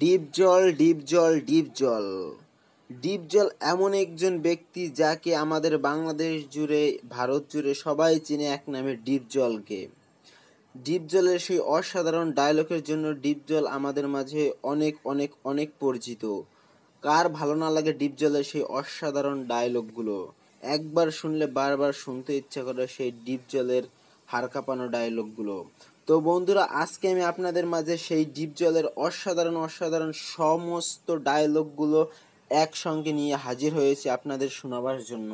deep জল deep জল deep জল ডিপ জল এমন একজন ব্যক্তি যাকে আমাদের বাংলাদেশ জুড়ে ভারত জুড়ে সবাই চিনে এক নামে ডিপ জলকে ডিপ জলের সেই অসাধারণ ডায়লগের জন্য ডিপ জল আমাদের মাঝে অনেক অনেক অনেক পরিচিত কার ভালো না লাগে ডিপ জলের সেই অসাধারণ ডায়লগগুলো একবার শুনলে বারবার শুনতে ইচ্ছা করে সেই ডিপ জলের হাড় কাঁপানো ডায়লগগুলো তো বন্ধুরা আজকে আমি আপনাদের মাঝে সেই ডিপ জলের অসাধারণ অসাধারণ সমস্ত ডায়লগগুলো একসঙ্গে নিয়ে হাজির হয়েছে আপনাদের শোনাবার জন্য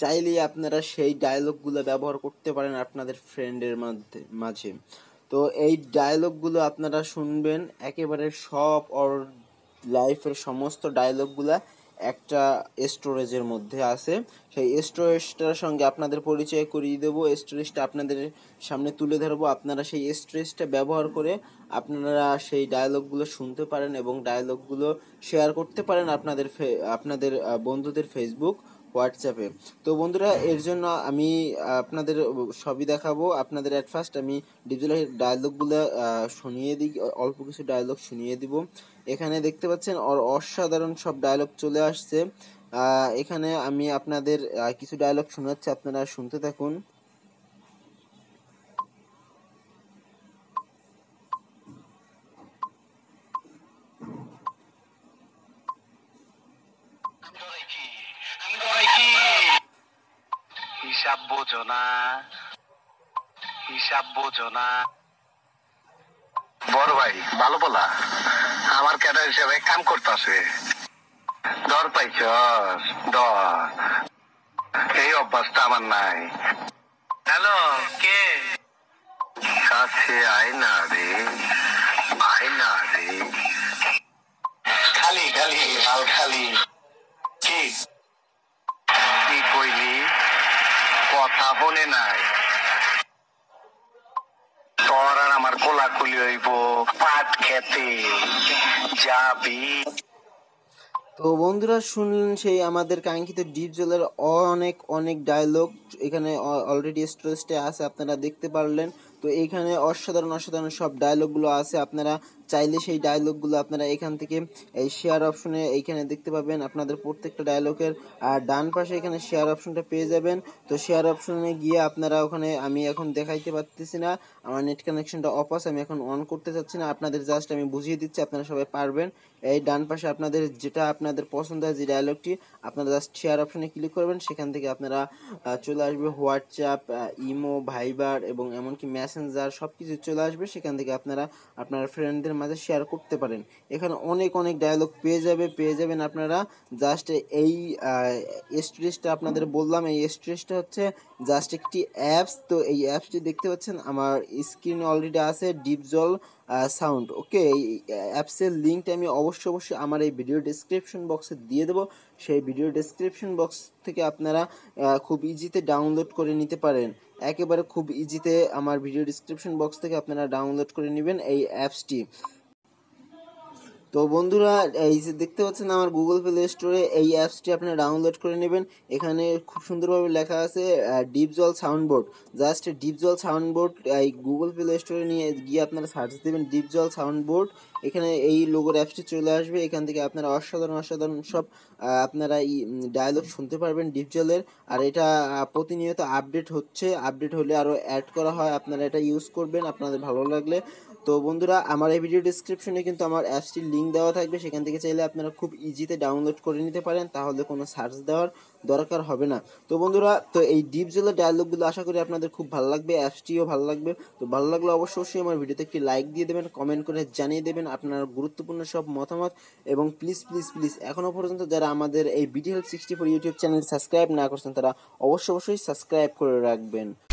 চাইলেই আপনারা সেই ডায়লগগুলো ব্যবহার করতে পারেন আপনাদের ফ্রেন্ডের মধ্যে মাঝে তো এই ডায়লগগুলো আপনারা শুনবেন একেবারে সব অর লাইফের সমস্ত ডায়লগগুলা একটা স্টোরেজের মধ্যে আছে সেই স্টোরেজটার সঙ্গে আপনাদের পরিচয় করিয়ে দেবো স্টোরেজটা আপনাদের সামনে তুলে ধরবো আপনারা সেই স্টোরেজটা ব্যবহার করে আপনারা সেই ডায়ালগগুলো শুনতে পারেন এবং ডায়লগুলো শেয়ার করতে পারেন আপনাদের আপনাদের বন্ধুদের ফেসবুক হোয়াটসঅ্যাপে তো বন্ধুরা এর জন্য আমি আপনাদের সবই দেখাবো আপনাদের অ্যাট ফার্স্ট আমি ডিজিটাল ডায়লগুলো শুনিয়ে দিই অল্প কিছু ডায়লগ শুনিয়ে দিব এখানে দেখতে পাচ্ছেন ওর অসাধারণ সব ডায়লগ চলে আসছে এখানে আমি আপনাদের কিছু ডায়লগ শোনাচ্ছি আপনারা শুনতে থাকুন হিসাব বোঝো না হিসাব বড় ভাই ভালো বলা আমার ক্যাডার হিসেবে কাম করতেছে দর পাইছ দর এই অভ্যাসটা আমার নাই হ্যালো কে কাছে না রে না রে খালি খালি মাল খালি কি কি কইলি কথা বলে নাই কোলা কোলাকুলি হইব পাট খেতে যাবি তো বন্ধুরা শুনলেন সেই আমাদের কাঙ্ক্ষিত ডিপ জলের অনেক অনেক ডায়লগ এখানে অলরেডি স্টোরেজটা আছে আপনারা দেখতে পারলেন তো এখানে অসাধারণ অসাধারণ সব ডায়লগগুলো আছে আপনারা চাইলে সেই ডায়লগগুলো আপনারা এখান থেকে এই শেয়ার অপশনে এইখানে দেখতে পাবেন আপনাদের প্রত্যেকটা ডায়লগের আর ডান পাশে এখানে শেয়ার অপশনটা পেয়ে যাবেন তো শেয়ার অপশনে গিয়ে আপনারা ওখানে আমি এখন দেখাইতে পারতেছি না আমার নেট কানেকশনটা অফ আছে আমি এখন অন করতে চাচ্ছি না আপনাদের জাস্ট আমি বুঝিয়ে দিচ্ছি আপনারা সবাই পারবেন এই ডান পাশে আপনাদের যেটা আপনাদের পছন্দ হয় যে ডায়লগটি আপনারা জাস্ট শেয়ার অপশনে ক্লিক করবেন সেখান থেকে আপনারা চলে আসবে হোয়াটসঅ্যাপ ইমো ভাইবার এবং এমনকি ম্যাচ মেসেঞ্জার সব কিছু চলে আসবে সেখান থেকে আপনারা আপনার ফ্রেন্ডদের মাঝে শেয়ার করতে পারেন এখানে অনেক অনেক ডায়লগ পেয়ে যাবে পেয়ে যাবেন আপনারা জাস্ট এই স্ট্রেসটা আপনাদের বললাম এই স্ট্রেসটা হচ্ছে জাস্ট একটি অ্যাপস তো এই অ্যাপসটি দেখতে পাচ্ছেন আমার স্ক্রিনে অলরেডি আছে ডিপ জল সাউন্ড ওকে এই অ্যাপসের লিঙ্কটা আমি অবশ্যই অবশ্যই আমার এই ভিডিও ডিসক্রিপশন বক্সে দিয়ে দেবো সেই ভিডিও ডিসক্রিপশন বক্স থেকে আপনারা খুব ইজিতে ডাউনলোড করে নিতে পারেন একেবারে খুব ইজিতে আমার ভিডিও ডিসক্রিপশন বক্স থেকে আপনারা ডাউনলোড করে নেবেন এই অ্যাপসটি তো বন্ধুরা এই যে দেখতে পাচ্ছেন আমার গুগল প্লে স্টোরে এই অ্যাপসটি আপনি ডাউনলোড করে নেবেন এখানে খুব সুন্দরভাবে লেখা আছে ডিপ জল সাউন্ড বোর্ড জাস্ট ডিপ জল সাউন্ড বোর্ড এই গুগল প্লে স্টোরে নিয়ে গিয়ে আপনারা সার্চ দেবেন ডিপ জল সাউন্ড বোর্ড এখানে এই লোগোর অ্যাপসটি চলে আসবে এখান থেকে আপনারা অসাধারণ অসাধারণ সব আপনারা এই ডায়লগ শুনতে পারবেন ডিপ জলের আর এটা প্রতিনিয়ত আপডেট হচ্ছে আপডেট হলে আরও অ্যাড করা হয় আপনারা এটা ইউজ করবেন আপনাদের ভালো লাগলে তো বন্ধুরা আমার এই ভিডিও ডিসক্রিপশনে কিন্তু আমার অ্যাপসটির লিঙ্ক দেওয়া থাকবে সেখান থেকে চাইলে আপনারা খুব ইজিতে ডাউনলোড করে নিতে পারেন তাহলে কোনো সার্চ দেওয়ার দরকার হবে না তো বন্ধুরা তো এই ডিপ জেলার ডায়লগগুলো আশা করি আপনাদের খুব ভালো লাগবে অ্যাপসটিও ভালো লাগবে তো ভালো লাগলে অবশ্যই আমার ভিডিওতে একটি লাইক দিয়ে দেবেন কমেন্ট করে জানিয়ে দেবেন আপনার গুরুত্বপূর্ণ সব মতামত এবং প্লিজ প্লিজ প্লিজ এখনও পর্যন্ত যারা আমাদের এই BD help sixty four YouTube channel subscribe না করছেন তারা অবশ্যই অবশ্যই সাবস্ক্রাইব করে রাখবেন